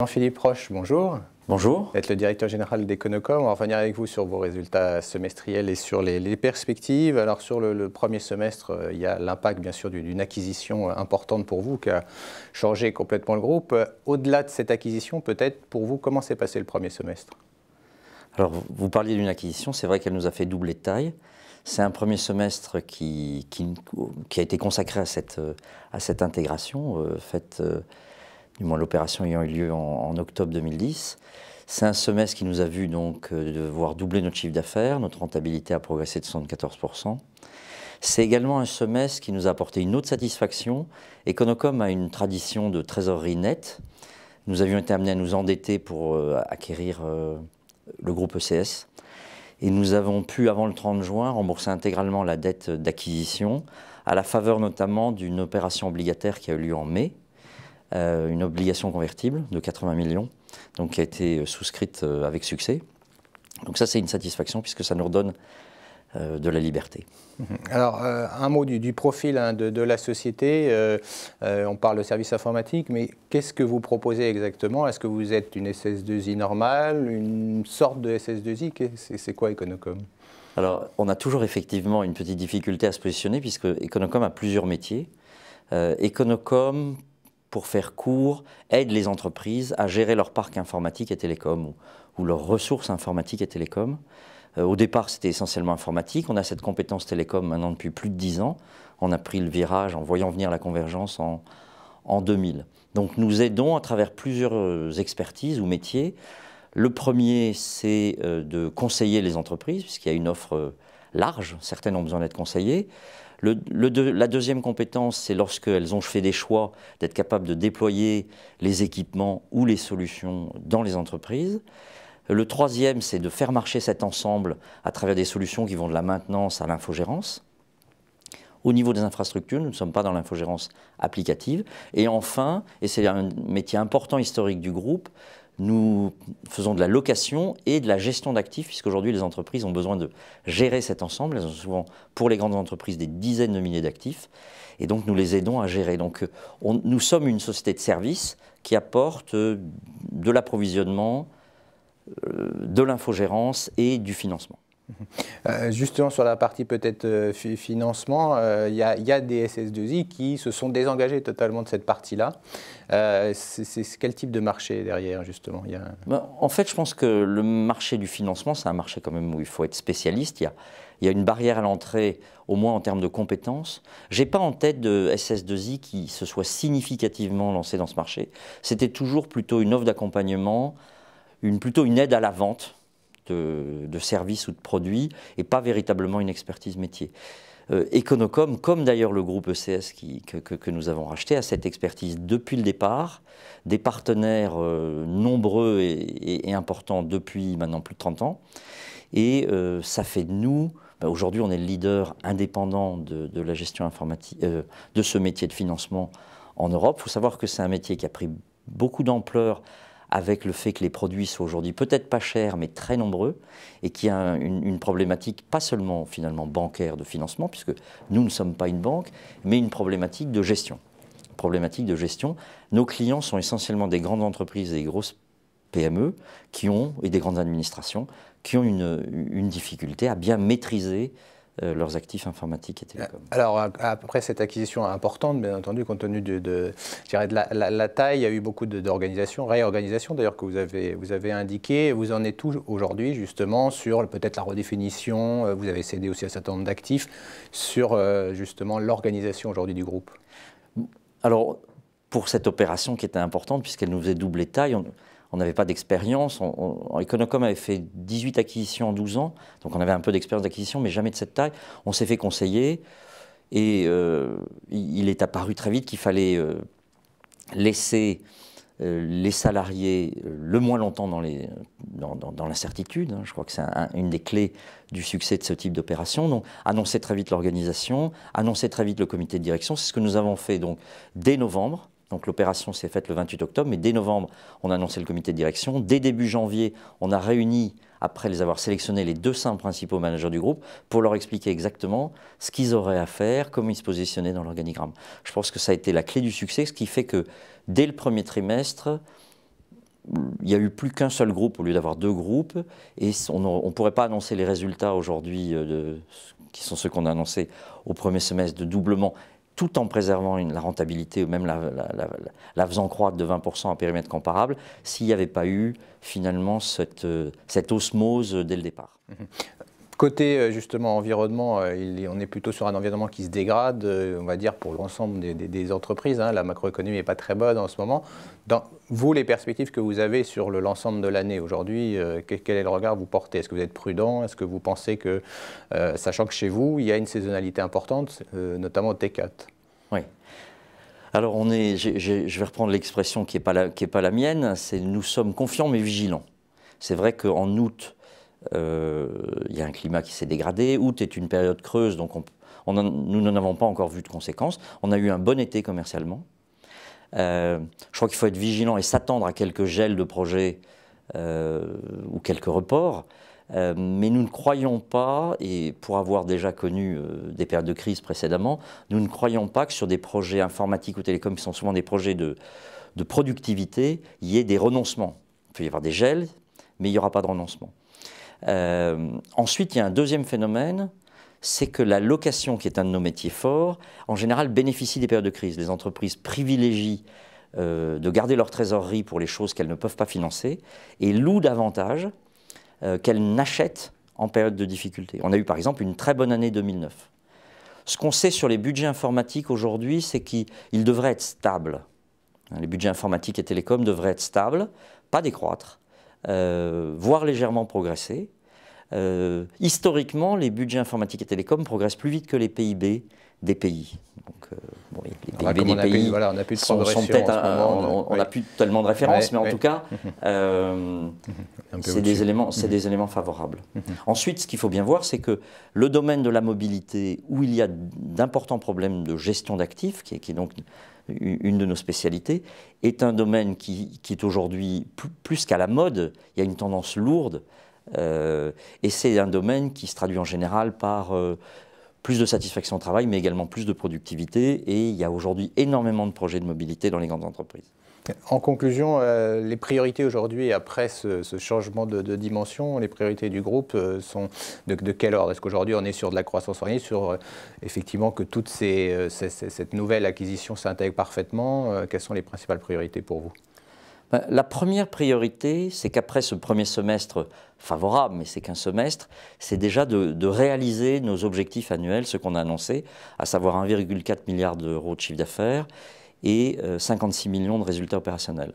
Jean-Philippe Roche, bonjour. Bonjour. Vous le directeur général d'Econocom. On va revenir avec vous sur vos résultats semestriels et sur les, perspectives. Alors sur le, premier semestre, euh, il y a l'impact bien sûr d'une acquisition euh, importante pour vous qui a changé complètement le groupe. Euh, au-delà de cette acquisition, peut-être pour vous, comment s'est passé le premier semestre Alors vous parliez d'une acquisition, c'est vrai qu'elle nous a fait doubler de taille. C'est un premier semestre qui, a été consacré à cette, intégration faite du moins l'opération ayant eu lieu en, octobre 2010. C'est un semestre qui nous a vu donc euh, devoir doubler notre chiffre d'affaires, notre rentabilité a progressé de 74%. C'est également un semestre qui nous a apporté une autre satisfaction. Econocom a une tradition de trésorerie nette. Nous avions été amenés à nous endetter pour euh, acquérir euh, le groupe ECS. Et nous avons pu, avant le 30 juin, rembourser intégralement la dette d'acquisition, à la faveur notamment d'une opération obligataire qui a eu lieu en mai, euh, une obligation convertible de 80 millions, donc qui a été euh, souscrite euh, avec succès. Donc ça, c'est une satisfaction puisque ça nous redonne de la liberté. Alors, un mot du, profil hein, de, la société. on parle de service informatique, mais qu'est-ce que vous proposez exactement Est-ce que vous êtes une SS2I normale, une sorte de SS2I C'est quoi Econocom Alors, on a toujours effectivement une petite difficulté à se positionner, puisque Econocom a plusieurs métiers. Econocom pour faire court, aide les entreprises à gérer leur parc informatique et télécom ou, leurs ressources informatiques et télécom. Euh, au départ, c'était essentiellement informatique. On a cette compétence télécom maintenant depuis plus de 10 ans. On a pris le virage en voyant venir la convergence en, en 2000. Donc nous aidons à travers plusieurs euh, expertises ou métiers. Le premier, c'est euh, de conseiller les entreprises, puisqu'il y a une offre large, certaines ont besoin d'être conseillées la deuxième compétence, c'est lorsqu'elles ont fait des choix d'être capables de déployer les équipements ou les solutions dans les entreprises. Le troisième, c'est de faire marcher cet ensemble à travers des solutions qui vont de la maintenance à l'infogérance. Au niveau des infrastructures, nous ne sommes pas dans l'infogérance applicative. Et enfin, et c'est un métier important historique du groupe, nous faisons de la location et de la gestion d'actifs, puisqu'aujourd'hui les entreprises ont besoin de gérer cet ensemble. Elles ont souvent, pour les grandes entreprises, des dizaines de milliers d'actifs, et donc nous les aidons à gérer. Donc euh, nous sommes une société de services qui apporte euh, de l'approvisionnement, euh, de l'infogérance et du financement. Euh, justement, sur la partie peut-être euh, financement, euh, il y, a des SS2I qui se sont désengagés totalement de cette partie-là. c'est quel type de marché derrière, justement ben, En fait, je pense que le marché du financement, c'est un marché quand même où il faut être spécialiste. Il y a, une barrière à l'entrée, au moins en termes de compétences. Je n'ai pas en tête de SS2I qui se soit significativement lancé dans ce marché. C'était toujours plutôt une offre d'accompagnement, plutôt une aide à la vente euh, de, services ou de produits et pas véritablement une expertise métier. Euh, Econocom, comme d'ailleurs le groupe ECS que, nous avons racheté, a cette expertise depuis le départ, des partenaires euh, nombreux et, importants depuis maintenant plus de 30 ans. Et ça fait de nous, bah, aujourd'hui on est le leader indépendant de, de la gestion informatique, de ce métier de financement en Europe. Il faut savoir que c'est un métier qui a pris beaucoup d'ampleur avec le fait que les produits soient aujourd'hui peut-être pas chers, mais très nombreux, et qu'il y a une, problématique pas seulement finalement bancaire de financement, puisque nous ne sommes pas une banque, mais une problématique de gestion. Problématique de gestion. Nos clients sont essentiellement des grandes entreprises et des grosses PME qui ont, et des grandes administrations, qui ont une difficulté à bien maîtriser euh, leurs actifs informatiques et télécoms. Euh, alors, après cette acquisition importante, bien entendu, compte tenu de, de, la, taille, il y a eu beaucoup d'organisations, réorganisations d'ailleurs, que vous avez, vous avez indiqué. Vous en êtes où aujourd'hui, justement, sur peut-être la redéfinition euh, Vous avez cédé aussi à un certain nombre d'actifs sur, justement, l'organisation aujourd'hui du groupe Alors, pour cette opération qui était importante, puisqu'elle nous faisait doubler taille, on on n'avait pas d'expérience. Econocom avait fait 18 acquisitions en 12 ans, donc on avait un peu d'expérience d'acquisition, mais jamais de cette taille. On s'est fait conseiller et euh, il est apparu très vite qu'il fallait euh, laisser euh, les salariés le moins longtemps dans, l'incertitude. Hein. je crois que c'est une des clés du succès de ce type d'opération. Donc, annoncer très vite l'organisation, annoncer très vite le comité de direction, c'est ce que nous avons fait donc dès novembre. Donc l'opération s'est faite le 28 octobre, mais dès novembre, on a annoncé le comité de direction. Dès début janvier, on a réuni, après les avoir sélectionnés, les 200 principaux managers du groupe pour leur expliquer exactement ce qu'ils auraient à faire, comment ils se positionnaient dans l'organigramme. Je pense que ça a été la clé du succès, ce qui fait que dès le premier trimestre, il n'y a eu plus qu'un seul groupe au lieu d'avoir deux groupes, et on ne pourrait pas annoncer les résultats aujourd'hui euh, qui sont ceux qu'on a annoncés au premier semestre de doublement tout en préservant la rentabilité ou même la, la, la, la, faisant croître de 20% à périmètre comparable, s'il n'y avait pas eu finalement cette, euh, cette osmose dès le départ. Mmh Côté euh, justement environnement, euh, on est plutôt sur un environnement qui se dégrade, euh, on va dire pour l'ensemble des, entreprises. Hein. La macroéconomie n'est pas très bonne en ce moment. Dans, vous, les perspectives que vous avez sur l'ensemble de l'année aujourd'hui, quel est le regard que vous portez Est-ce que vous êtes prudent Est-ce que vous pensez que, sachant que chez vous, il y a une saisonnalité importante, notamment au T4 Oui. Alors on est, je vais reprendre l'expression qui n'est pas, la, pas la mienne, c'est nous sommes confiants mais vigilants. C'est vrai qu'en août, il euh, y a un climat qui s'est dégradé, août est une période creuse, donc nous n'en avons pas encore vu de conséquences. On a eu un bon été commercialement. Euh, je crois qu'il faut être vigilant et s'attendre à quelques gels de projets euh, ou quelques reports. mais nous ne croyons pas, et pour avoir déjà connu des périodes de crise précédemment, nous ne croyons pas que sur des projets informatiques ou télécoms, qui sont souvent des projets de, de productivité, il y ait des renoncements. Il peut y avoir des gels, mais il n'y aura pas de renoncement. Euh, ensuite, il y a un deuxième phénomène, c'est que la location, qui est un de nos métiers forts, en général bénéficie des périodes de crise. Les entreprises privilégient euh, de garder leur trésorerie pour les choses qu'elles ne peuvent pas financer et louent davantage euh, qu'elles n'achètent en période de difficulté. On a eu par exemple une très bonne année 2009. Ce qu'on sait sur les budgets informatiques aujourd'hui, c'est qu'ils devraient être stables. Hein, les budgets informatiques et télécoms devraient être stables, pas décroître, voire légèrement progresser. Euh, historiquement, les budgets informatiques et télécoms progressent plus vite que les PIB des pays. Donc, euh, les PIB des pays n'a plus tellement de références, mais en tout cas, euh, c'est des éléments, favorables. Ensuite, ce qu'il faut bien voir, c'est que le domaine de la mobilité, où il y a d'importants problèmes de gestion d'actifs, qui, est donc une de nos spécialités, est un domaine qui, est aujourd'hui plus qu'à la mode. Il y a une tendance lourde euh, et c'est un domaine qui se traduit en général par euh, plus de satisfaction au travail, mais également plus de productivité. Et il y a aujourd'hui énormément de projets de mobilité dans les grandes entreprises. En conclusion, euh, les priorités aujourd'hui, après ce, changement de, dimension, les priorités du groupe sont de, quelle quel ordre Est-ce qu'aujourd'hui on est sur de la croissance ligne, sur effectivement que toute cette nouvelle acquisition s'intègre parfaitement Quelles sont les principales priorités pour vous ben, la première priorité, c'est qu'après ce premier semestre favorable, mais c'est qu'un semestre, c'est déjà de, réaliser nos objectifs annuels, ce qu'on a annoncé, à savoir 1,4 milliard d'euros de chiffre d'affaires et 56 euh, millions de résultats opérationnels.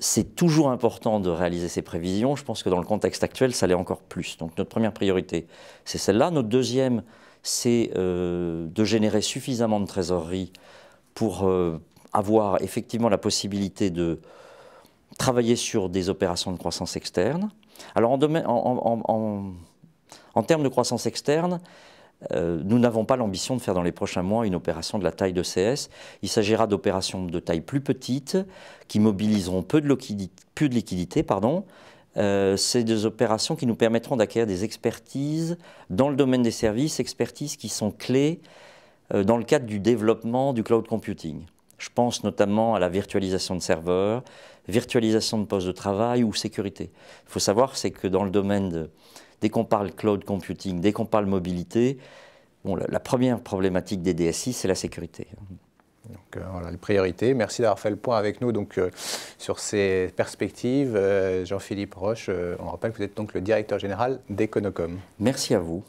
C'est toujours important de réaliser ces prévisions. Je pense que dans le contexte actuel, ça l'est encore plus. Donc notre première priorité, c'est celle-là. Notre deuxième, c'est euh, de générer suffisamment de trésorerie pour euh, avoir effectivement la possibilité de travailler sur des opérations de croissance externe. Alors en, termes de croissance externe, euh, nous n'avons pas l'ambition de faire dans les prochains mois une opération de la taille de CS. Il s'agira d'opérations de taille plus petite, qui mobiliseront peu de, liquidités. Euh, c'est des opérations qui nous permettront d'acquérir des expertises dans le domaine des services, expertises qui sont clés euh, dans le cadre du développement du cloud computing. Je pense notamment à la virtualisation de serveurs, virtualisation de postes de travail ou sécurité. Il faut savoir, c'est que dans le domaine, dès qu'on parle cloud computing, dès qu'on parle mobilité, la, première problématique des DSI, c'est la sécurité. Donc euh, voilà, les priorités. Merci d'avoir fait le point avec nous donc, euh, sur ces perspectives. Euh, Jean-Philippe Roche, on rappelle que vous êtes donc le directeur général d'Econocom. Merci à vous.